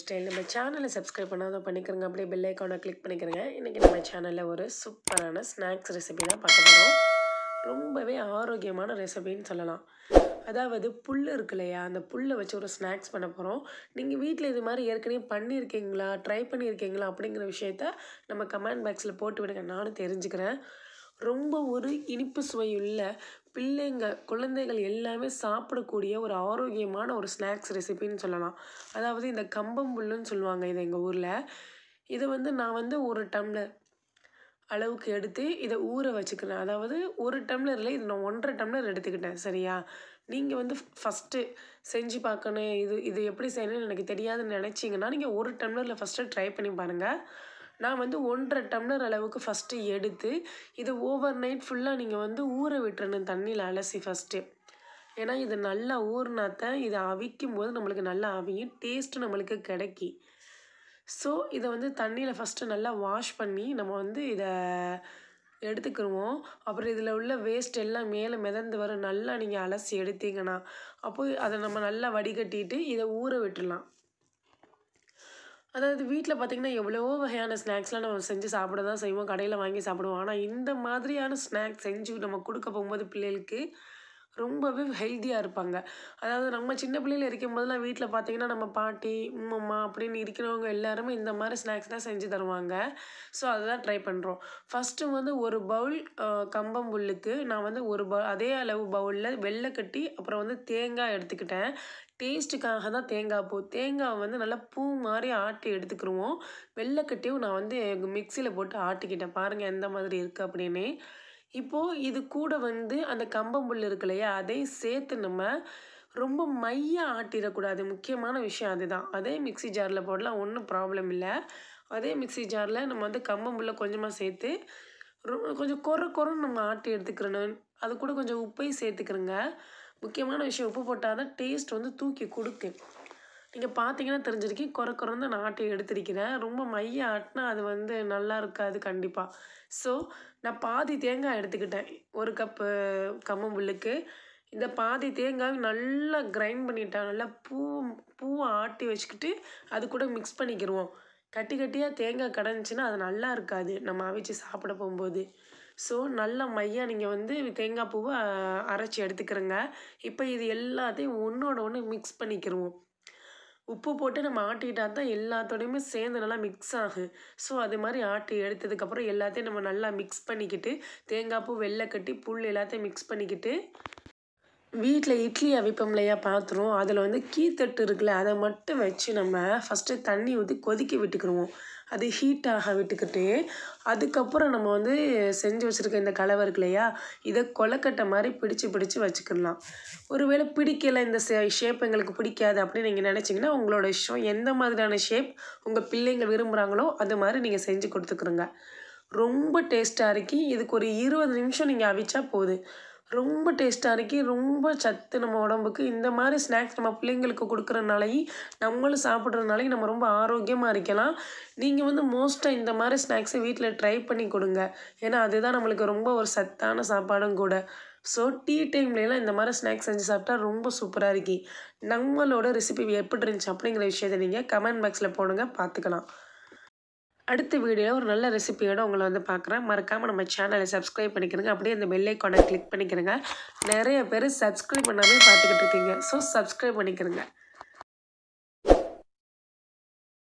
style நம்ம சேனலை subscribe பண்ணாத பண்ணிக்கிறங்க அப்படியே பெல் ஐக்கானை கிளிக் பண்ணிக்கிறங்க இன்றைக்கி நம்ம சேனலில் ஒரு சூப்பரான ஸ்நாக்ஸ் ரெசிபி தான் பார்க்க போகிறோம் ரொம்பவே ஆரோக்கியமான ரெசிபின்னு சொல்லலாம் அதாவது புல் இருக்கு இல்லையா அந்த புல்லை வச்சு ஒரு ஸ்நாக்ஸ் பண்ண போகிறோம் நீங்கள் வீட்டில் இது மாதிரி ஏற்கனவே பண்ணியிருக்கீங்களா ட்ரை பண்ணியிருக்கீங்களா அப்படிங்கிற விஷயத்த நம்ம கமெண்ட் பாக்ஸில் போட்டு விடுங்க நானும் தெரிஞ்சுக்கிறேன் ரொம்ப ஒரு இனிப்பு சுவையுள்ள பிள்ளைங்க குழந்தைகள் எல்லாமே சாப்பிடக்கூடிய ஒரு ஆரோக்கியமான ஒரு ஸ்நாக்ஸ் ரெசிபின்னு சொல்லலாம் அதாவது இந்த கம்பம்புல்லுன்னு சொல்லுவாங்க இதை எங்கள் ஊரில் இதை வந்து நான் வந்து ஒரு டம்ளர் அளவுக்கு எடுத்து இதை ஊற வச்சுக்கிறேன் அதாவது ஒரு டம்ளரில் இது நான் ஒன்றரை டம்ளர் எடுத்துக்கிட்டேன் சரியா நீங்கள் வந்து ஃபஸ்ட்டு செஞ்சு பார்க்கணும் இது இது எப்படி செய்யணும்னு எனக்கு தெரியாதுன்னு நினச்சிங்கன்னா நீங்கள் ஒரு டம்ளரில் ஃபஸ்ட்டு ட்ரை பண்ணி பாருங்கள் நான் வந்து ஒன்றரை டம்ளர் அளவுக்கு ஃபஸ்ட்டு எடுத்து இது ஓவர் நைட் ஃபுல்லாக நீங்கள் வந்து ஊற விட்டுறணும் தண்ணியில் அலசி ஃபஸ்ட்டு ஏன்னா இது நல்லா ஊறினாத்தான் இதை அவிக்கும் போது நம்மளுக்கு நல்லா அவியும் டேஸ்ட்டு நம்மளுக்கு கிடைக்கி ஸோ இதை வந்து தண்ணியில் ஃபஸ்ட்டு நல்லா வாஷ் பண்ணி நம்ம வந்து இதை எடுத்துக்கிடுவோம் அப்புறம் இதில் உள்ள வேஸ்ட் எல்லாம் மேலே மிதந்து வரும் நல்லா நீங்கள் அலசி எடுத்தீங்கன்னா அப்போது அதை நம்ம நல்லா வடிகட்டிட்டு இதை ஊற விட்டுடலாம் அதாவது வீட்டில் பார்த்திங்கன்னா எவ்வளோ வகையான ஸ்நாக்ஸ்லாம் நம்ம செஞ்சு சாப்பிட தான் செய்வோம் கடையில் வாங்கி சாப்பிடுவோம் ஆனால் இந்த மாதிரியான ஸ்நாக்ஸ் செஞ்சு நம்ம கொடுக்க போகும்போது பிள்ளைகளுக்கு ரொம்பவே ஹெல்த்தியாக இருப்பாங்க அதாவது நம்ம சின்ன பிள்ளையில் இருக்கும் போதெல்லாம் வீட்டில் பார்த்தீங்கன்னா நம்ம பாட்டி அம்மா அப்படின்னு இருக்கிறவங்க எல்லாருமே இந்த மாதிரி ஸ்நாக்ஸ் தான் செஞ்சு தருவாங்க ஸோ அதை தான் ட்ரை பண்ணுறோம் ஃபஸ்ட்டு வந்து ஒரு பவுல் கம்பம் புல்லுக்கு நான் வந்து ஒரு ப அதே அளவு பவுலில் வெள்ளை கட்டி அப்புறம் வந்து தேங்காய் எடுத்துக்கிட்டேன் டேஸ்ட்டுக்காக தான் தேங்காய் பூ தேங்காய் வந்து நல்லா பூ மாதிரி ஆட்டி எடுத்துக்கிருவோம் வெள்ளைக்கட்டியும் நான் வந்து மிக்சியில் போட்டு ஆட்டிக்கிட்டேன் பாருங்கள் எந்த மாதிரி இருக்குது அப்படின்னு இப்போது இது கூட வந்து அந்த கம்பம்புல் இருக்கு இல்லையா அதை சேர்த்து நம்ம ரொம்ப மைய ஆட்டிடக்கூடாது முக்கியமான விஷயம் அதுதான் அதே மிக்சி ஜாரில் போடலாம் ஒன்றும் ப்ராப்ளம் இல்லை அதே மிக்சி ஜாரில் நம்ம வந்து கம்பம்புல்ல கொஞ்சமாக சேர்த்து ரொம்ப கொஞ்சம் கொர கொரன்னு நம்ம ஆட்டி எடுத்துக்கிறணும் அது கூட கொஞ்சம் உப்பையும் சேர்த்துக்கிறோங்க முக்கியமான விஷயம் உப்பு போட்டால் தான் டேஸ்ட் வந்து தூக்கி கொடுக்கு இங்கே பார்த்தீங்கன்னா தெரிஞ்சிருக்கேன் குறை குறைந்து நான் ஆட்டை எடுத்திருக்கிறேன் ரொம்ப மைய ஆட்டினா அது வந்து நல்லா இருக்காது கண்டிப்பாக ஸோ நான் பாதி தேங்காய் எடுத்துக்கிட்டேன் ஒரு கப்பு கம்மம்புல்லுக்கு இந்த பாதி தேங்காய் நல்லா கிரைண்ட் பண்ணிட்டேன் நல்லா பூ பூவை ஆட்டி வச்சுக்கிட்டு அது கூட மிக்ஸ் பண்ணிக்கிடுவோம் கட்டி கட்டியாக தேங்காய் கடைஞ்சின்னா அது நல்லா இருக்காது நம்ம அவிச்சு சாப்பிட போகும்போது ஸோ நல்ல மையாக நீங்கள் வந்து தேங்காய் பூவை அரைச்சி எடுத்துக்கிறோங்க இப்போ இது எல்லாத்தையும் ஒன்றோட ஒன்று மிக்ஸ் பண்ணிக்கிடுவோம் உப்பு போட்டு நம்ம ஆட்டிட்டா தான் எல்லாத்தோடையுமே சேர்ந்து நல்லா மிக்ஸ் ஆகும் ஸோ அது மாதிரி ஆட்டி எடுத்ததுக்கப்புறம் எல்லாத்தையும் நம்ம நல்லா மிக்ஸ் பண்ணிக்கிட்டு தேங்காய் பூ வெள்ளை கட்டி புல் எல்லாத்தையும் மிக்ஸ் பண்ணிக்கிட்டு வீட்டில் இட்லி அவிப்போம்லையா இல்லையா பாத்திரம் அதில் வந்து கீத்தட்டு இருக்குல்ல அதை மட்டும் வச்சு நம்ம ஃபஸ்ட்டு தண்ணி ஊற்றி கொதிக்க விட்டுக்கிடுவோம் அது ஹீட் ஆக விட்டுக்கிட்டு அதுக்கப்புறம் நம்ம வந்து செஞ்சு வச்சுருக்க இந்த கலவை இருக்கு இல்லையா இதை கொலக்கட்டை மாதிரி பிடிச்சு பிடிச்சு வச்சுக்கிடலாம் ஒருவேளை பிடிக்கலை இந்த ஷேப் எங்களுக்கு பிடிக்காது அப்படின்னு நீங்கள் நினச்சிங்கன்னா உங்களோட இஷ்டம் எந்த மாதிரியான ஷேப் உங்கள் பிள்ளைங்க விரும்புகிறாங்களோ அது மாதிரி நீங்கள் செஞ்சு கொடுத்துக்குறோங்க ரொம்ப டேஸ்ட்டாக இருக்கு இதுக்கு ஒரு இருபது நிமிஷம் நீங்கள் அவிச்சா போதும் ரொம்ப டேஸ்ட்டாக இருக்கு ரொம்ப சத்து நம்ம உடம்புக்கு இந்த மாதிரி ஸ்நாக்ஸ் நம்ம பிள்ளைங்களுக்கு கொடுக்குறனாலையும் நம்மளும் சாப்பிட்றதுனாலையும் நம்ம ரொம்ப ஆரோக்கியமாக இருக்கலாம் நீங்கள் வந்து மோஸ்ட்டாக இந்த மாதிரி ஸ்நாக்ஸை வீட்டில் ட்ரை பண்ணி கொடுங்க ஏன்னா அதுதான் நம்மளுக்கு ரொம்ப ஒரு சத்தான சாப்பாடும் கூட ஸோ டீ டைம்லலாம் இந்த மாதிரி ஸ்நாக்ஸ் செஞ்சு சாப்பிட்டா ரொம்ப சூப்பராக இருக்கு நம்மளோட ரெசிபி எப்படி இருந்துச்சு அப்படிங்கிற விஷயத்தை நீங்கள் கமெண்ட் பாக்ஸில் போடுங்க பார்த்துக்கலாம் அடுத்த வீடியோவில் ஒரு நல்ல ரெசிபியோடு உங்களை வந்து பார்க்குறேன் மறக்காமல் நம்ம சேனலை சப்ஸ்கிரைப் பண்ணிக்கிறங்க அப்படியே அந்த பெல்லைக்கானை கிளிக் பண்ணிக்கிறங்க நிறைய பேர் சப்ஸ்கிரைப் பண்ணாமே பார்த்துக்கிட்டு இருக்கீங்க ஸோ சப்ஸ்கிரைப் பண்ணிக்கிறங்க